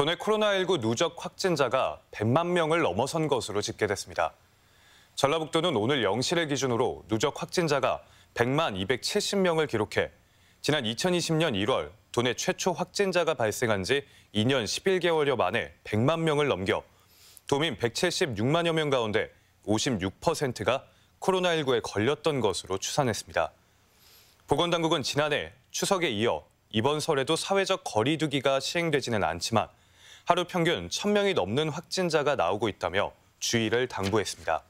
전에 코로나19 누적 확진자가 100만 명을 넘어선 것으로 집계됐습니다. 전라북도는 오늘 0시를 기준으로 누적 확진자가 100만 270명을 기록해 지난 2020년 1월 도내 최초 확진자가 발생한 지 2년 11개월여 만에 100만 명을 넘겨 도민 176만여 명 가운데 56%가 코로나19에 걸렸던 것으로 추산했습니다. 보건당국은 지난해 추석에 이어 이번 설에도 사회적 거리두기가 시행되지는 않지만 하루 평균 1000명이 넘는 확진자가 나오고 있다며 주의를 당부했습니다.